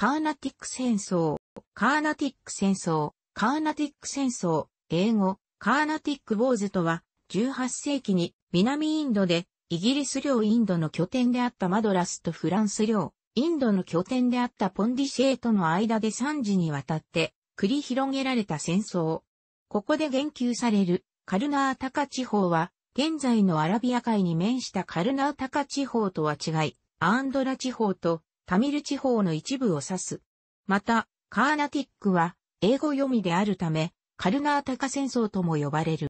カーナティック戦争、カーナティック戦争、カーナティック戦争、英語、カーナティックウォーズとは、18世紀に南インドでイギリス領インドの拠点であったマドラスとフランス領、インドの拠点であったポンディシェーとの間で3時にわたって繰り広げられた戦争。ここで言及されるカルナータカ地方は、現在のアラビア海に面したカルナータカ地方とは違い、アンドラ地方とタミル地方の一部を指す。また、カーナティックは英語読みであるため、カルナータカ戦争とも呼ばれる。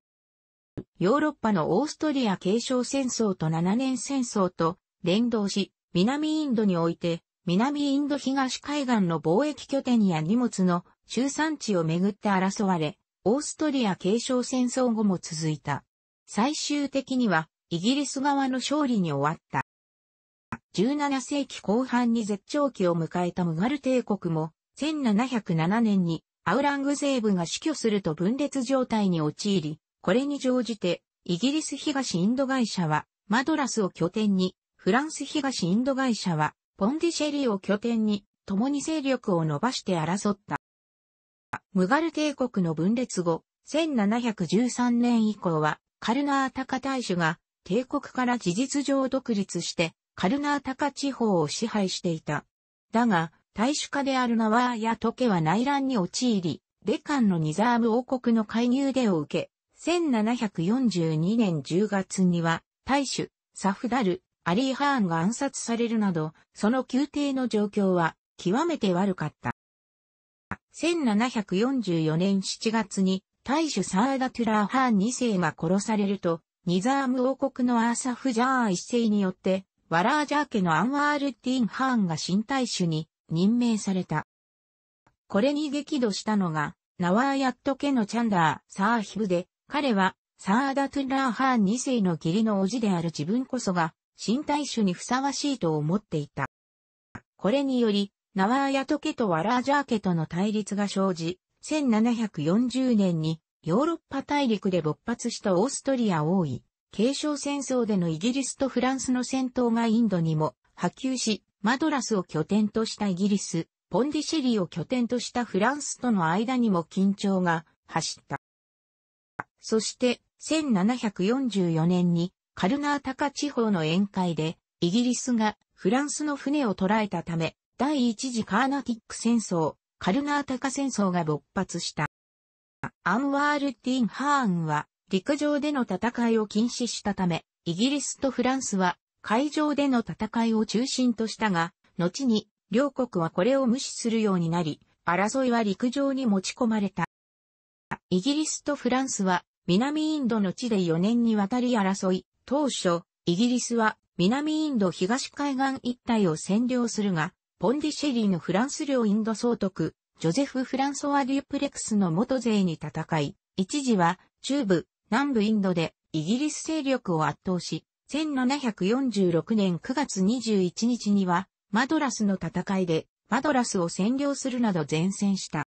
ヨーロッパのオーストリア継承戦争と7年戦争と連動し、南インドにおいて、南インド東海岸の貿易拠点や荷物の中産地をめぐって争われ、オーストリア継承戦争後も続いた。最終的には、イギリス側の勝利に終わった。17世紀後半に絶頂期を迎えたムガル帝国も、1707年にアウラングゼーブが死去すると分裂状態に陥り、これに乗じて、イギリス東インド会社はマドラスを拠点に、フランス東インド会社はポンディシェリーを拠点に、共に勢力を伸ばして争った。ムガル帝国の分裂後、1713年以降は、カルナータカ大使が帝国から事実上独立して、カルナータカ地方を支配していた。だが、大主家であるナワーやトケは内乱に陥り、デカンのニザーム王国の介入でを受け、1742年10月には、大主、サフダル、アリーハーンが暗殺されるなど、その宮廷の状況は極めて悪かった。1744年7月に、大主サーダトゥラーハーン2世が殺されると、ニザーム王国のアーサフジャー1世によって、ワラージャー家のアンワールティン・ハーンが新大主に任命された。これに激怒したのが、ナワーヤット家のチャンダー・サーヒブで、彼は、サーダトゥラー・ハーン2世の義理の叔父である自分こそが、新大主にふさわしいと思っていた。これにより、ナワーヤト家とワラージャー家との対立が生じ、1740年にヨーロッパ大陸で勃発したオーストリア王位、継承戦争でのイギリスとフランスの戦闘がインドにも波及し、マドラスを拠点としたイギリス、ポンディシェリーを拠点としたフランスとの間にも緊張が走った。そして、1744年にカルナータカ地方の宴会で、イギリスがフランスの船を捕らえたため、第一次カーナティック戦争、カルナータカ戦争が勃発した。アンワール・ティン・ハーンは、陸上での戦いを禁止したため、イギリスとフランスは海上での戦いを中心としたが、後に両国はこれを無視するようになり、争いは陸上に持ち込まれた。イギリスとフランスは南インドの地で4年にわたり争い、当初、イギリスは南インド東海岸一帯を占領するが、ポンディシェリーのフランス領インド総督、ジョゼフ・フランソワ・デュプレクスの元勢に戦い、一時は中部南部インドでイギリス勢力を圧倒し、1746年9月21日には、マドラスの戦いで、マドラスを占領するなど前線した。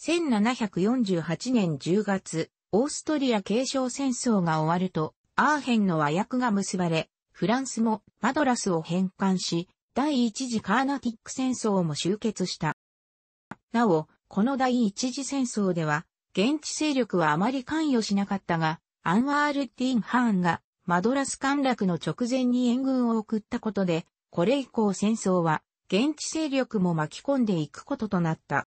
1748年10月、オーストリア継承戦争が終わると、アーヘンの和訳が結ばれ、フランスもマドラスを返還し、第一次カーナティック戦争も終結した。なお、この第一次戦争では、現地勢力はあまり関与しなかったが、アンワール・ディン・ハーンがマドラス陥落の直前に援軍を送ったことで、これ以降戦争は現地勢力も巻き込んでいくこととなった。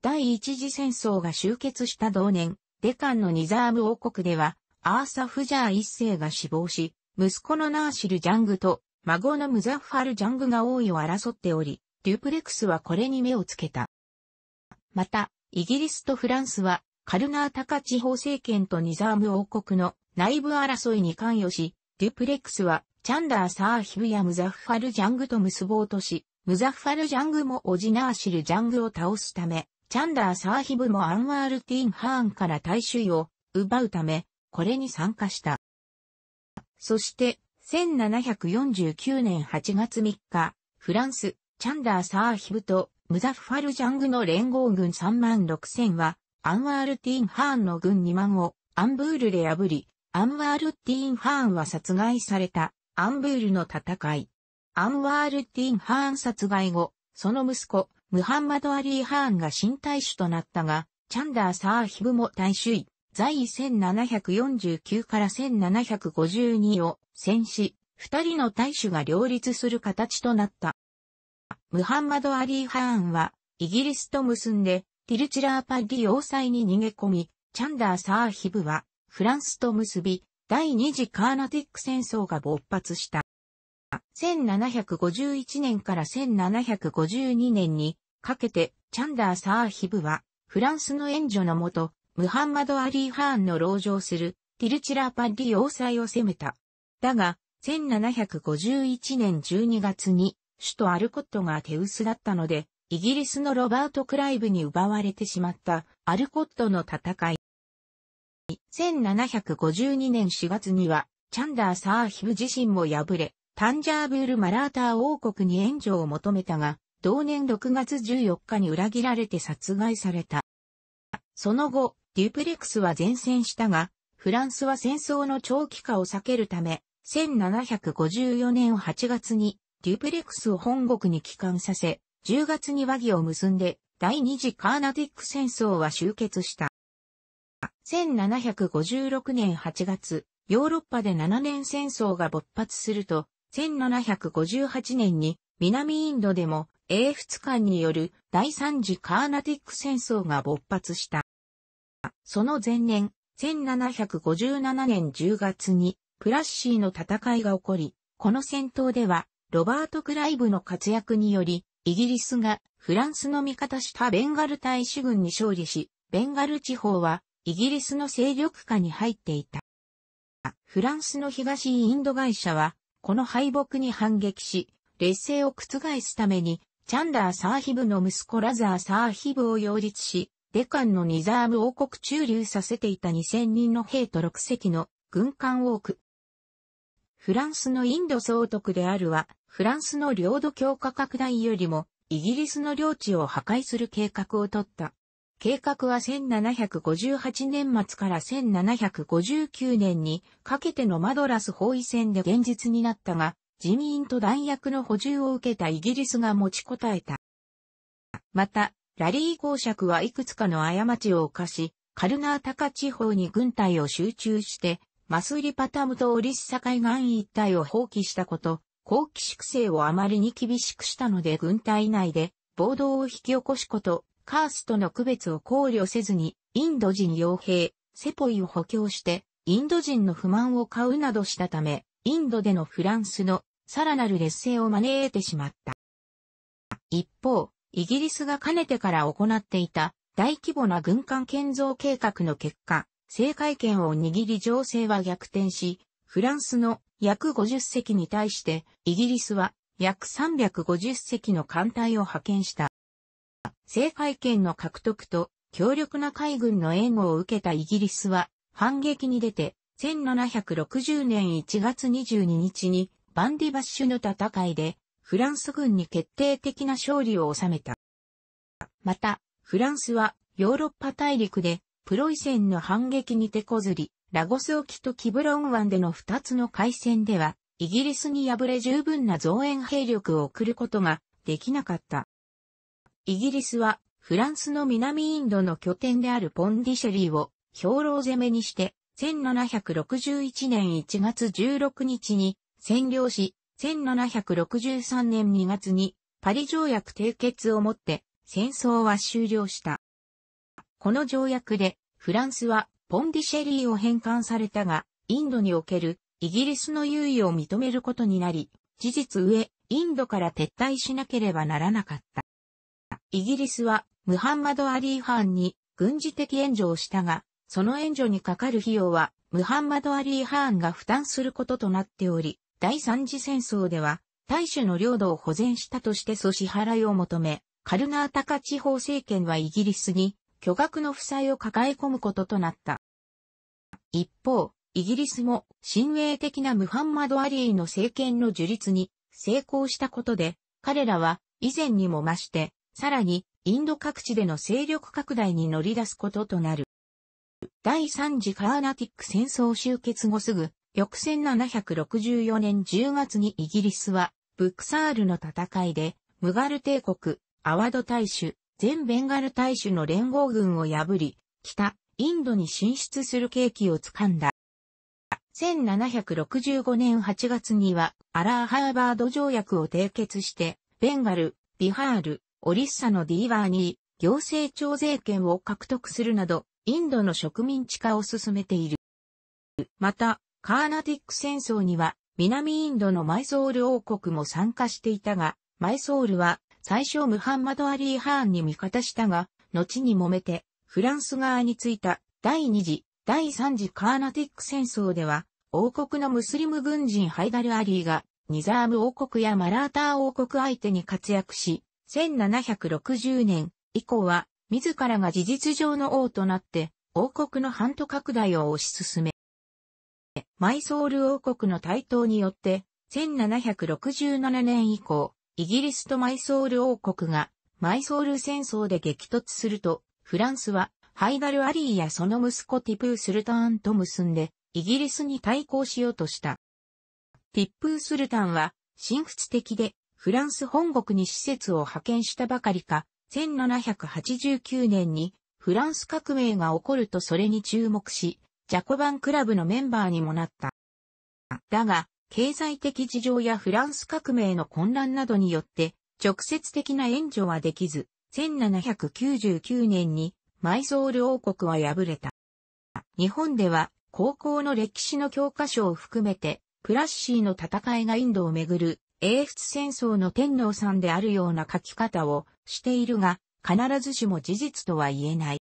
第一次戦争が終結した同年、デカンのニザーム王国では、アーサ・フジャー一世が死亡し、息子のナーシル・ジャングと孫のムザッファル・ジャングが王位を争っており、デュプレクスはこれに目をつけた。また、イギリスとフランスは、カルナータカ地方政権とニザーム王国の内部争いに関与し、デュプレックスは、チャンダーサーヒブやムザッファルジャングと結ぼうとし、ムザッファルジャングもオジナーシルジャングを倒すため、チャンダーサーヒブもアンワールティーン・ハーンから大衆を奪うため、これに参加した。そして、1749年8月3日、フランス、チャンダーサーヒブとムザッファルジャングの連合軍3万6千は、アンワールティン・ハーンの軍2万をアンブールで破り、アンワールティン・ハーンは殺害された、アンブールの戦い。アンワールティン・ハーン殺害後、その息子、ムハンマド・アリー・ハーンが新大主となったが、チャンダー・サーヒブも大主位、在位1749から1752を戦死、二人の大主が両立する形となった。ムハンマド・アリー・ハーンは、イギリスと結んで、ティルチラーパッリ要塞に逃げ込み、チャンダー・サーヒブは、フランスと結び、第二次カーナティック戦争が勃発した。1751年から1752年にかけて、チャンダー・サーヒブは、フランスの援助のもと、ムハンマド・アリー・ハーンの籠城する、ティルチラーパッリ要塞を攻めた。だが、1751年12月に、首都アルコットが手薄だったので、イギリスのロバート・クライブに奪われてしまったアルコットの戦い。1752年4月には、チャンダー・サーヒブ自身も敗れ、タンジャーブール・マラーター王国に援助を求めたが、同年6月14日に裏切られて殺害された。その後、デュプレクスは前線したが、フランスは戦争の長期化を避けるため、1754年8月にデュプレクスを本国に帰還させ、10月に和議を結んで、第二次カーナティック戦争は終結した。1756年8月、ヨーロッパで7年戦争が勃発すると、1758年に南インドでも英仏間による第三次カーナティック戦争が勃発した。その前年、1757年10月にプラッシーの戦いが起こり、この戦闘ではロバート・クライブの活躍により、イギリスがフランスの味方したベンガル大使軍に勝利し、ベンガル地方はイギリスの勢力下に入っていた。フランスの東インド会社は、この敗北に反撃し、劣勢を覆すために、チャンダー・サーヒブの息子ラザー・サーヒブを擁立し、デカンのニザーム王国駐留させていた2000人の兵と6隻の軍艦多く、フランスのインド総督であるは、フランスの領土強化拡大よりも、イギリスの領地を破壊する計画を取った。計画は1758年末から1759年にかけてのマドラス包囲戦で現実になったが、人員と弾薬の補充を受けたイギリスが持ちこたえた。また、ラリー公爵はいくつかの過ちを犯し、カルナータカ地方に軍隊を集中して、マスリパタムとオリッサ海岸一帯を放棄したこと、後期粛清をあまりに厳しくしたので軍隊内で暴動を引き起こすこと、カーストの区別を考慮せずに、インド人傭兵、セポイを補強して、インド人の不満を買うなどしたため、インドでのフランスのさらなる劣勢を招いてしまった。一方、イギリスがかねてから行っていた大規模な軍艦建造計画の結果、政界権を握り情勢は逆転し、フランスの約50隻に対して、イギリスは約350隻の艦隊を派遣した。政界権の獲得と強力な海軍の援護を受けたイギリスは反撃に出て、1760年1月22日にバンディバッシュの戦いでフランス軍に決定的な勝利を収めた。また、フランスはヨーロッパ大陸でプロイセンの反撃に手こずり、ラゴス沖とキブロン湾での2つの海戦では、イギリスに敗れ十分な増援兵力を送ることができなかった。イギリスはフランスの南インドの拠点であるポンディシェリーを兵糧攻めにして、1761年1月16日に占領し、1763年2月にパリ条約締結をもって戦争は終了した。この条約で、フランスはポンディシェリーを返還されたが、インドにおけるイギリスの優位を認めることになり、事実上、インドから撤退しなければならなかった。イギリスは、ムハンマド・アリー・ハーンに軍事的援助をしたが、その援助にかかる費用は、ムハンマド・アリー・ハーンが負担することとなっており、第三次戦争では、大主の領土を保全したとして阻支払いを求め、カルナータカ地方政権はイギリスに巨額の負債を抱え込むこととなった。一方、イギリスも親衛的なムハンマド・アリーの政権の樹立に成功したことで、彼らは以前にも増して、さらにインド各地での勢力拡大に乗り出すこととなる。第三次カーナティック戦争終結後すぐ、翌1764年10月にイギリスは、ブックサールの戦いで、ムガル帝国、アワド大主、全ベンガル大衆の連合軍を破り、北、インドに進出する契機を掴んだ。1765年8月には、アラーハーバード条約を締結して、ベンガル、ビハール、オリッサのディーバーに行政徴税権を獲得するなど、インドの植民地化を進めている。また、カーナティック戦争には、南インドのマイソール王国も参加していたが、マイソールは最初ムハンマド・アリー・ハーンに味方したが、後に揉めて、フランス側についた第2次、第3次カーナティック戦争では、王国のムスリム軍人ハイダル・アリーが、ニザーム王国やマラーター王国相手に活躍し、1760年以降は、自らが事実上の王となって、王国の半途拡大を推し進め、マイソール王国の台頭によって、1767年以降、イギリスとマイソール王国がマイソール戦争で激突すると、フランスはハイダル・アリーやその息子ティプー・スルターンと結んで、イギリスに対抗しようとした。ティップー・スルタンは、神仏的で、フランス本国に施設を派遣したばかりか、1789年に、フランス革命が起こるとそれに注目し、ジャコバンクラブのメンバーにもなった。だが、経済的事情やフランス革命の混乱などによって直接的な援助はできず、1799年にマイソール王国は敗れた。日本では高校の歴史の教科書を含めて、プラッシーの戦いがインドをめぐる英仏戦争の天皇さんであるような書き方をしているが、必ずしも事実とは言えない。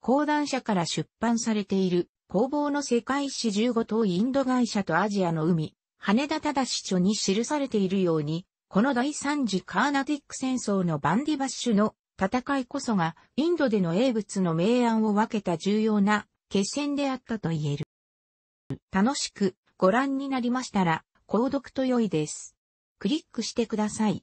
講談社から出版されている、工房の世界史15等インド会社とアジアの海、羽田忠著に記されているように、この第三次カーナティック戦争のバンディバッシュの戦いこそがインドでの英仏の明暗を分けた重要な決戦であったと言える。楽しくご覧になりましたら、購読と良いです。クリックしてください。